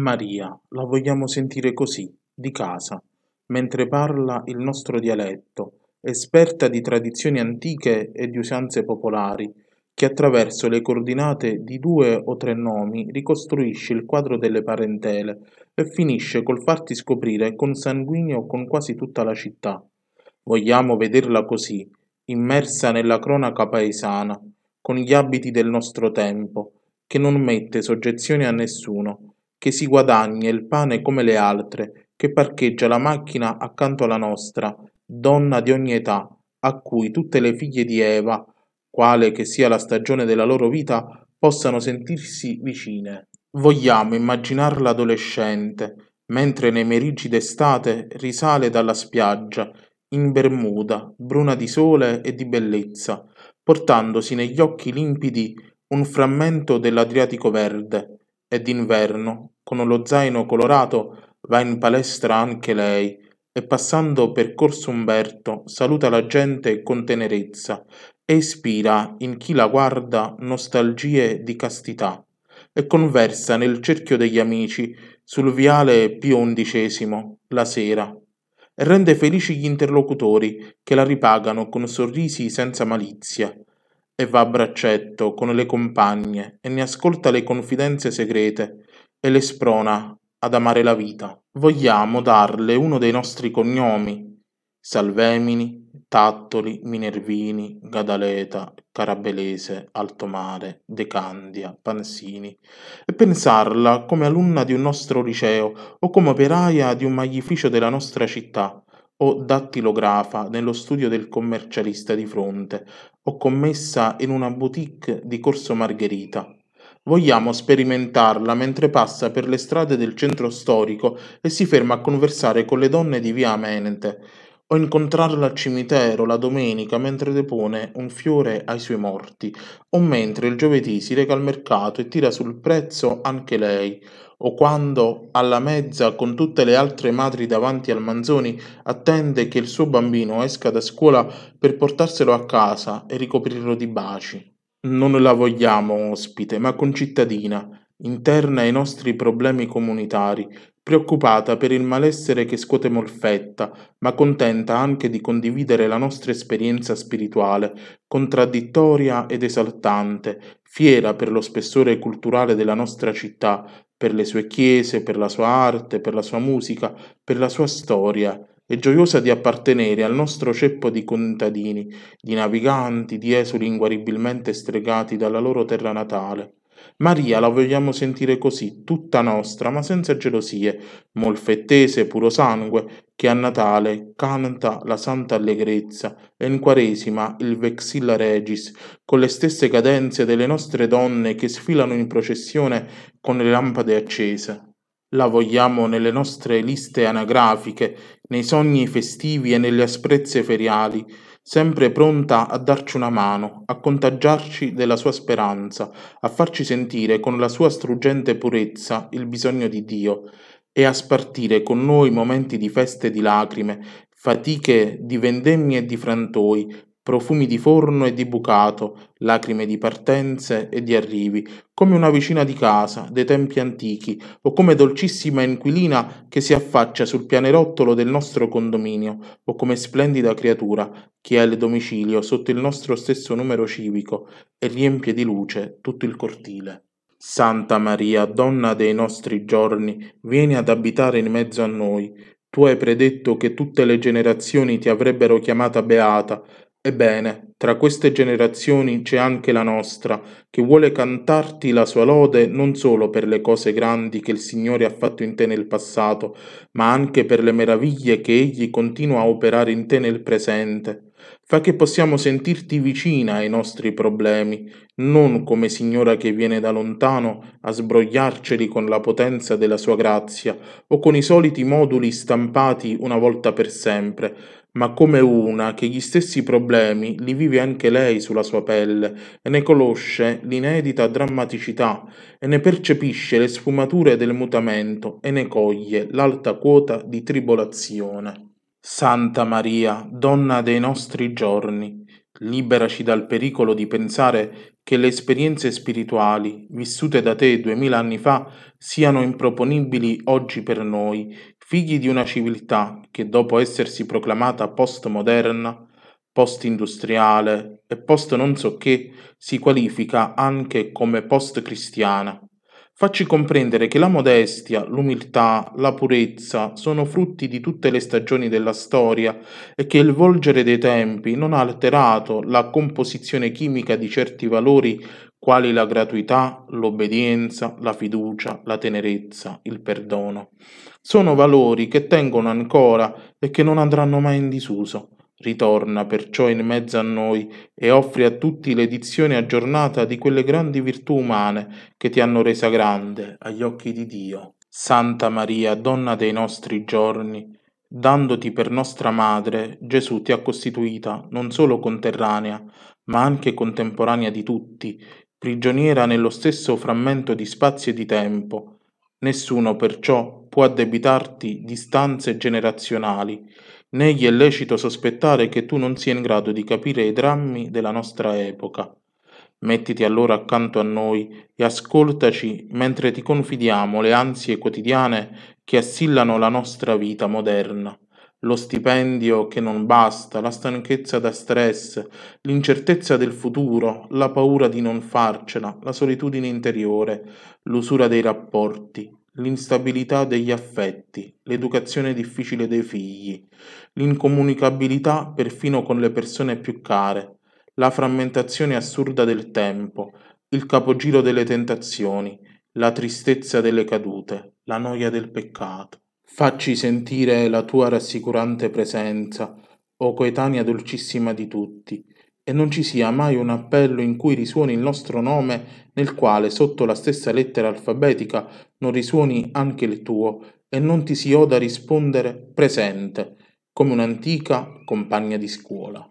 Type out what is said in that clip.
Maria, la vogliamo sentire così, di casa, mentre parla il nostro dialetto, esperta di tradizioni antiche e di usanze popolari, che attraverso le coordinate di due o tre nomi ricostruisce il quadro delle parentele e finisce col farti scoprire consanguineo con quasi tutta la città. Vogliamo vederla così, immersa nella cronaca paesana, con gli abiti del nostro tempo, che non mette soggezione a nessuno, che si guadagna il pane come le altre, che parcheggia la macchina accanto alla nostra, donna di ogni età, a cui tutte le figlie di Eva, quale che sia la stagione della loro vita, possano sentirsi vicine. Vogliamo immaginarla adolescente, mentre nei meriggi d'estate risale dalla spiaggia, in bermuda, bruna di sole e di bellezza, portandosi negli occhi limpidi un frammento dell'Adriatico verde, e d'inverno con lo zaino colorato va in palestra anche lei e passando per Corso Umberto saluta la gente con tenerezza e ispira in chi la guarda nostalgie di castità e conversa nel cerchio degli amici sul viale Pio XI la sera e rende felici gli interlocutori che la ripagano con sorrisi senza malizia e va a braccetto con le compagne e ne ascolta le confidenze segrete e le sprona ad amare la vita. Vogliamo darle uno dei nostri cognomi: Salvemini, Tattoli, Minervini, Gadaleta, Carabelese, Altomare, De Candia, Pansini, e pensarla come alunna di un nostro liceo o come operaia di un maglificio della nostra città o dattilografa nello studio del commercialista di fronte, o commessa in una boutique di Corso Margherita. Vogliamo sperimentarla mentre passa per le strade del centro storico e si ferma a conversare con le donne di via Amenete, o incontrarla al cimitero la domenica mentre depone un fiore ai suoi morti, o mentre il giovedì si reca al mercato e tira sul prezzo anche lei, o quando, alla mezza, con tutte le altre madri davanti al Manzoni, attende che il suo bambino esca da scuola per portarselo a casa e ricoprirlo di baci. Non la vogliamo ospite, ma concittadina, interna ai nostri problemi comunitari, preoccupata per il malessere che scuote Molfetta, ma contenta anche di condividere la nostra esperienza spirituale, contraddittoria ed esaltante, fiera per lo spessore culturale della nostra città, per le sue chiese, per la sua arte, per la sua musica, per la sua storia, e gioiosa di appartenere al nostro ceppo di contadini, di naviganti, di esuli inguaribilmente stregati dalla loro terra natale. Maria la vogliamo sentire così, tutta nostra, ma senza gelosie, molfettese, puro sangue, che a Natale canta la santa allegrezza e in Quaresima il Vexilla Regis, con le stesse cadenze delle nostre donne che sfilano in processione con le lampade accese. La vogliamo nelle nostre liste anagrafiche, nei sogni festivi e nelle asprezze feriali, sempre pronta a darci una mano, a contagiarci della sua speranza, a farci sentire con la sua struggente purezza il bisogno di Dio e a spartire con noi momenti di feste e di lacrime, fatiche di vendemmie e di frantoi, profumi di forno e di bucato, lacrime di partenze e di arrivi, come una vicina di casa, dei tempi antichi, o come dolcissima inquilina che si affaccia sul pianerottolo del nostro condominio, o come splendida creatura che ha il domicilio sotto il nostro stesso numero civico e riempie di luce tutto il cortile. Santa Maria, donna dei nostri giorni, vieni ad abitare in mezzo a noi. Tu hai predetto che tutte le generazioni ti avrebbero chiamata beata, Ebbene, tra queste generazioni c'è anche la nostra, che vuole cantarti la sua lode non solo per le cose grandi che il Signore ha fatto in te nel passato, ma anche per le meraviglie che Egli continua a operare in te nel presente. Fa che possiamo sentirti vicina ai nostri problemi, non come Signora che viene da lontano a sbrogliarceli con la potenza della sua grazia o con i soliti moduli stampati una volta per sempre, ma come una che gli stessi problemi li vive anche lei sulla sua pelle e ne conosce l'inedita drammaticità e ne percepisce le sfumature del mutamento e ne coglie l'alta quota di tribolazione. Santa Maria, donna dei nostri giorni, liberaci dal pericolo di pensare che le esperienze spirituali vissute da te duemila anni fa siano improponibili oggi per noi figli di una civiltà che dopo essersi proclamata postmoderna, postindustriale e post non so che, si qualifica anche come postcristiana. Facci comprendere che la modestia, l'umiltà, la purezza sono frutti di tutte le stagioni della storia e che il volgere dei tempi non ha alterato la composizione chimica di certi valori quali la gratuità, l'obbedienza, la fiducia, la tenerezza, il perdono. Sono valori che tengono ancora e che non andranno mai in disuso. Ritorna perciò in mezzo a noi e offri a tutti l'edizione aggiornata di quelle grandi virtù umane che ti hanno resa grande agli occhi di Dio. Santa Maria, donna dei nostri giorni, dandoti per nostra madre, Gesù ti ha costituita non solo conterranea, ma anche contemporanea di tutti, prigioniera nello stesso frammento di spazio e di tempo. Nessuno perciò può addebitarti distanze generazionali, né gli è lecito sospettare che tu non sia in grado di capire i drammi della nostra epoca. Mettiti allora accanto a noi e ascoltaci mentre ti confidiamo le ansie quotidiane che assillano la nostra vita moderna lo stipendio che non basta, la stanchezza da stress, l'incertezza del futuro, la paura di non farcela, la solitudine interiore, l'usura dei rapporti, l'instabilità degli affetti, l'educazione difficile dei figli, l'incomunicabilità perfino con le persone più care, la frammentazione assurda del tempo, il capogiro delle tentazioni, la tristezza delle cadute, la noia del peccato. Facci sentire la tua rassicurante presenza, o coetanea dolcissima di tutti, e non ci sia mai un appello in cui risuoni il nostro nome, nel quale sotto la stessa lettera alfabetica non risuoni anche il tuo, e non ti si oda rispondere presente, come un'antica compagna di scuola.